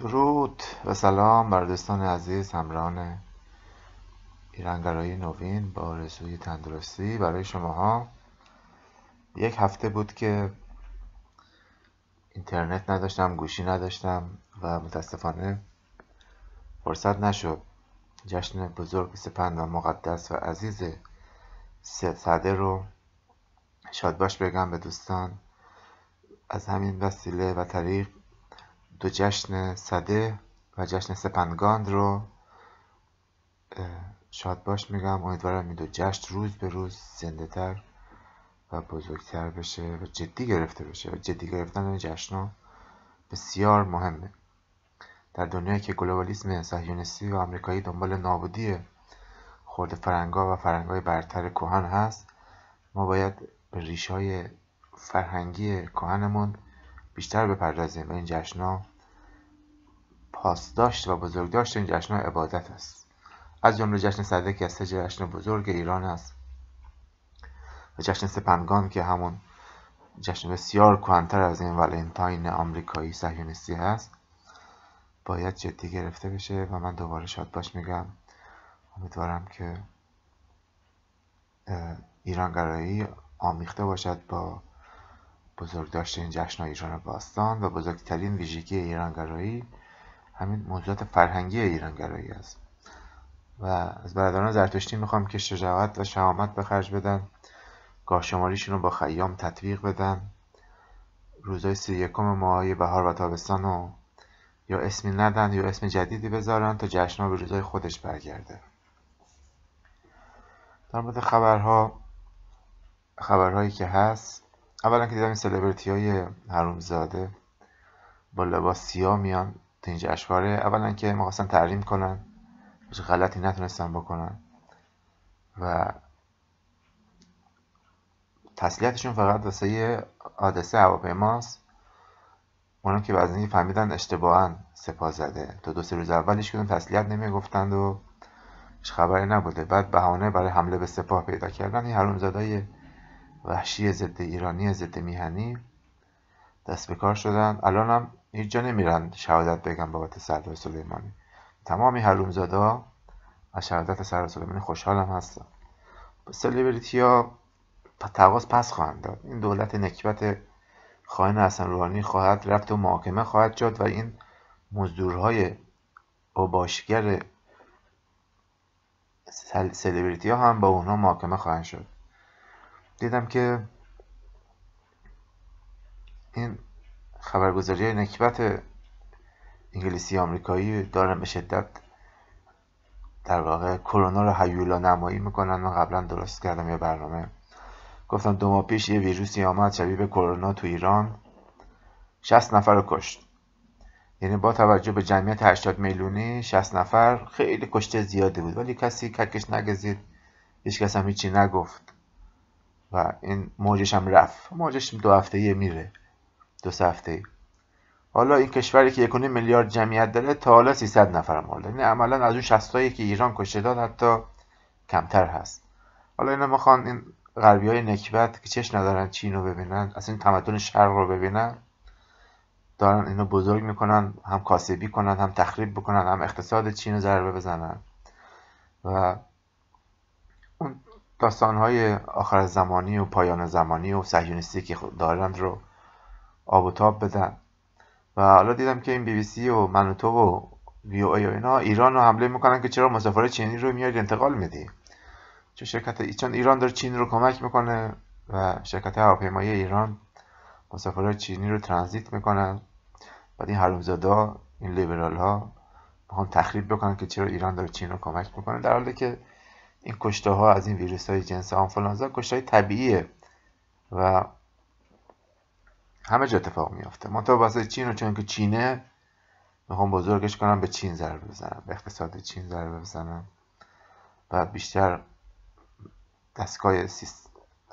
درود و سلام بر دوستان عزیز همراهان ایرانگرایی نوین با رسوی تندرستی برای شماها یک هفته بود که اینترنت نداشتم گوشی نداشتم و متاسفانه فرصت نشد جشن بزرگ سپند و مقدس و عزیز سده رو شادباش بگم به دوستان از همین وسیله و طریق دو جشن صده و جشن سپنگاند رو شاد باش میگم امیدوارم این دو جشن روز به روز زنده تر و بزرگتر بشه و جدی گرفته بشه و جدی گرفتن این جشن بسیار مهمه در دنیایی که گلوبالیسم صهیونیستی و آمریکایی دنبال نابودی خورد فرنگا و فرنگای برتر کهن هست ما باید به ریشه فرهنگی کهنمون بیشتر بپردازیم و این جشنها پاسداشت و بزرگداشت این جشنها عبادت است از جمله جشن صدقه که از سه جشن بزرگ ایران است و جشن سپنگان که همون جشن بسیار کهنتر از این ولنتاین آمریکایی صهیونیستی هست باید جدی گرفته بشه و من دوباره شاد باش میگم امیدوارم که ایران گرایی آمیخته باشد با بزرگداشت این جشنها ایران باستان و بزرگترین ویژگی ایرانگرایی همین موضوعات فرهنگی ایرانگرایی است و از برادران زرتشتی میخوام که شجاعت و شهامت به خرج بدن گاهشماریشون رو با خیام تطبیق بدن روزای سی یکم ماهای بهار و تابستان رو یا اسمی ندن یا اسم جدیدی بذارن تا جشنها به روزای خودش برگرده در مورد خبرها خبرهایی که هست اولا که دیدم این سلبریتی های حرومزاده با لباس سیاه میان تو اینجا اشواره اولا که میخواستن تحریم کنن هیچ غلطی نتونستن بکنن و تسلیتشون فقط واسه یه حادثه هواپیماست اونا که اینکه فهمیدن اشتباها سپاه زده تا دو سه روز اولش کدوم تسلیت نمیگفتند و هیچ خبری نبوده بعد بهانه برای حمله به سپاه پیدا کردن این وحشی ضد ایرانی ضد میهنی دست به کار شدن الان هم هیچ جا نمیرن شهادت بگن بابت سردار سلیمانی تمامی زده حرومزادا از شهادت سردار سلیمانی خوشحالم هستن سلیبریتی ها تقاض پس خواهند داد این دولت نکبت خائن حسن روحانی خواهد رفت و محاکمه خواهد شد و این مزدورهای اوباشگر سلیبریتی ها هم با اونها محاکمه خواهند شد دیدم که این خبرگزاری نکبت انگلیسی آمریکایی دارن به شدت در واقع کرونا رو هیولا نمایی میکنن من قبلا درست کردم یه برنامه گفتم دو ماه پیش یه ویروسی آمد شبیه به کرونا تو ایران 60 نفر رو کشت یعنی با توجه به جمعیت 80 میلیونی 60 نفر خیلی کشته زیاده بود ولی کسی ککش نگزید هیچ کس هم هیچی نگفت و این موجش هم رفت موجش دو هفته میره دو سه هفته ای. حالا این کشوری که یکونی میلیارد جمعیت داره تا حالا 300 نفر مرده یعنی عملا از اون 60 که ایران کشته داد حتی کمتر هست حالا اینا میخوان این غربی های نکبت که چش ندارن چین رو ببینن از این تمدن شرق رو ببینن دارن اینو بزرگ میکنن هم کاسبی کنن هم تخریب بکنن هم اقتصاد چین رو ضربه بزنن و اون داستانهای آخر زمانی و پایان زمانی و سهیونیستی که دارند رو آب و تاب بدن و حالا دیدم که این بی بی سی و من و تو و ای و اینا ایران رو حمله میکنن که چرا مسافر چینی رو میاری انتقال میدی چون شرکت چون ایران داره چین رو کمک میکنه و شرکت هواپیمایی ایران مسافر چینی رو ترانزیت میکنن بعد این حرومزادا این لیبرال ها میخوان تخریب بکنن که چرا ایران داره چین رو کمک میکنه در حالی که این کشته ها از این ویروس های جنس آنفولانزا کشته های طبیعیه و همه جا اتفاق میافته تا واسه چین و چون که چینه میخوام بزرگش کنم به چین ضربه بزنم به اقتصاد چین ضربه بزنم و بیشتر دستگاه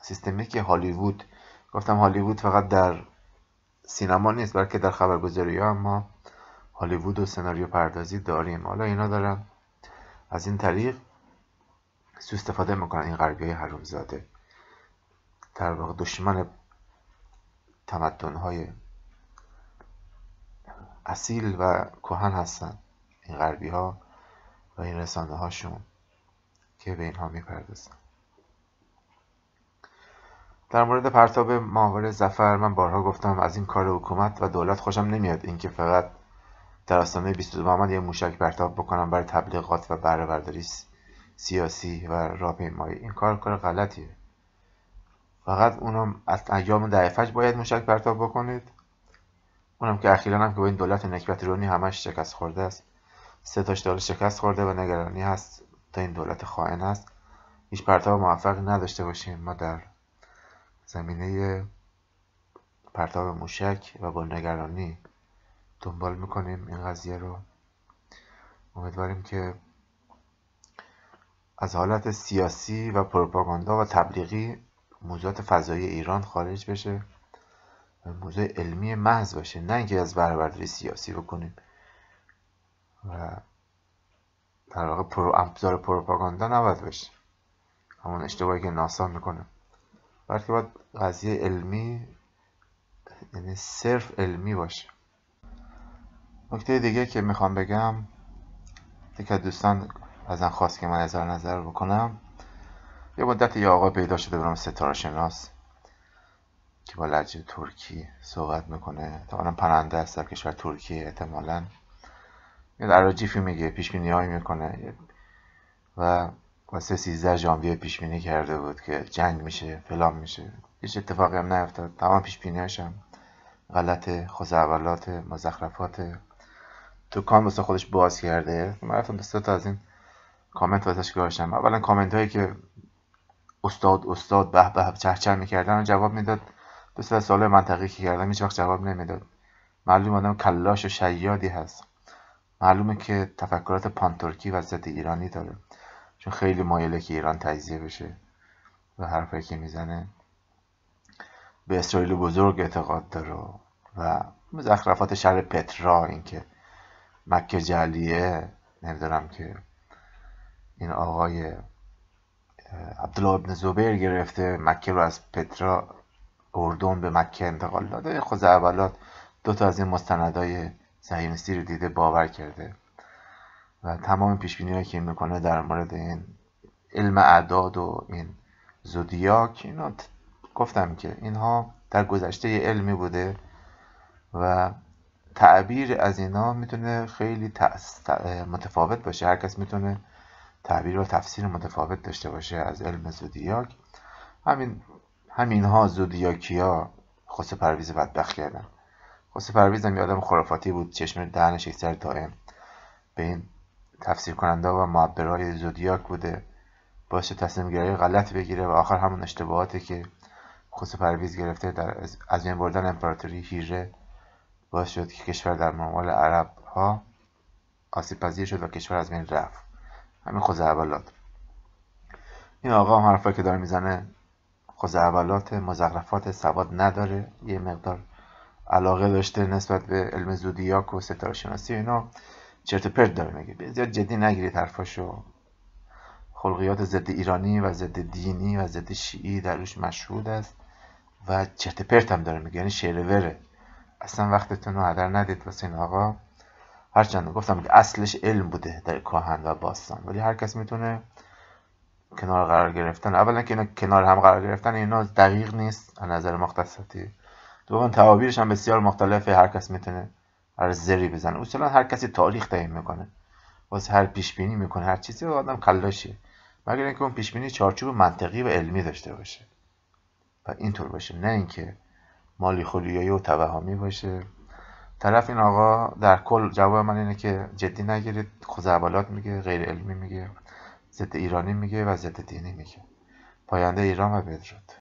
سیستمیک هالیوود گفتم هالیوود فقط در سینما نیست بلکه در خبرگزاری ها ما هالیوود و سناریو پردازی داریم حالا اینا دارم از این طریق سو استفاده میکنن این غربی های حروم زاده در واقع دشمن تمدن های اصیل و کهن هستن این غربی ها و این رسانه هاشون که به اینها میپردازن در مورد پرتاب ماهور زفر من بارها گفتم از این کار حکومت و دولت خوشم نمیاد اینکه فقط در آستانه 22 محمد یه موشک پرتاب بکنم برای تبلیغات و بهره سیاسی و راهپیمایی این کار کار غلطیه فقط اونم از ایام دعیفش باید مشک پرتاب بکنید اونم که اخیرا هم که با این دولت نکبت رونی همش شکست خورده است سه تاش داره شکست خورده و نگرانی هست تا این دولت خائن است هیچ پرتاب موفقی نداشته باشیم ما در زمینه پرتاب موشک و با نگرانی دنبال میکنیم این قضیه رو امیدواریم که از حالت سیاسی و پروپاگاندا و تبلیغی موضوعات فضایی ایران خارج بشه و موضوع علمی محض باشه نه اینکه از بهرهبرداری سیاسی بکنیم و در واقع پرو ابزار پروپاگاندا نباید بشه همون اشتباهی که ناسا میکنه بلکه باید قضیه علمی یعنی صرف علمی باشه نکته دیگه که میخوام بگم یکی دوستان ازم خواست که من اظهار نظر بکنم یه مدت یه آقا پیدا شده برام ستاره شناس که با لجه ترکی صحبت میکنه تا پرنده است در کشور ترکیه احتمالا یه عراجیفی میگه پیش های میکنه و واسه 13 ژانویه پیش بینی کرده بود که جنگ میشه فلان میشه هیچ اتفاقی هم نیفتاد تمام پیش هاش هم غلط خزعبلات مزخرفات تو کان واسه خودش باز کرده من رفتم تا از این کامنت واسش گذاشتم اولا کامنت هایی که استاد استاد به به می میکردن و جواب میداد دوست از سوال منطقی که کردم هیچ وقت جواب نمیداد معلوم آدم کلاش و شیادی هست معلومه که تفکرات پانترکی و ضد ایرانی داره چون خیلی مایله که ایران تجزیه بشه و حرفایی که میزنه به اسرائیل بزرگ اعتقاد داره و مزخرفات شهر پترا اینکه مکه جلیه نمیدونم که این آقای عبدالله ابن زبیر گرفته مکه رو از پترا اردن به مکه انتقال داده خود خب اولات دو تا از این مستندهای صهیونیستی رو دیده باور کرده و تمام پیش هایی که میکنه در مورد این علم اعداد و این زودیاک اینا گفتم که اینها در گذشته علمی بوده و تعبیر از اینا میتونه خیلی متفاوت باشه هر کس میتونه تعبیر و تفسیر متفاوت داشته باشه از علم زودیاک همین همینها ها خصوص پرویز بدبخت کردن خسرو پرویز هم یه آدم خرافاتی بود چشم دهنش یک سر دائم به این تفسیر کننده و معبرهای زودیاک بوده باشه تصمیم گرایی غلط بگیره و آخر همون اشتباهاتی که خصوص پرویز گرفته در از بین بردن امپراتوری هیره باعث شد که کشور در منوال عرب ها آسیب شد و کشور از بین رفت همین اولات این آقا هم حرفایی که داره میزنه خوزعبلات مزخرفات سواد نداره یه مقدار علاقه داشته نسبت به علم زودیاک و ستاره شناسی اینا چرت پرت داره میگه زیاد جدی نگیرید حرفاشو خلقیات ضد ایرانی و ضد دینی و ضد شیعی در روش مشهود است و چرت پرت هم داره میگه یعنی شعر وره اصلا وقتتون رو هدر ندید واسه این آقا هرچند گفتم که اصلش علم بوده در کاهن و باستان ولی هر کس میتونه کنار قرار گرفتن اولا که اینا کنار هم قرار گرفتن اینا دقیق نیست از نظر مختصاتی دوم تعابیرش هم بسیار مختلفه هر کس میتونه هر زری بزنه اصولا هر کسی تاریخ تعیین میکنه واسه هر پیش بینی میکنه هر چیزی و آدم کلاشیه مگر اینکه اون پیش بینی چارچوب منطقی و علمی داشته باشه و اینطور باشه نه اینکه مالی خلیایی و توهمی باشه طرف این آقا در کل جواب من اینه که جدی نگیرید خوزعبالات میگه غیر علمی میگه ضد ایرانی میگه و ضد دینی میگه پاینده ایران و بدرود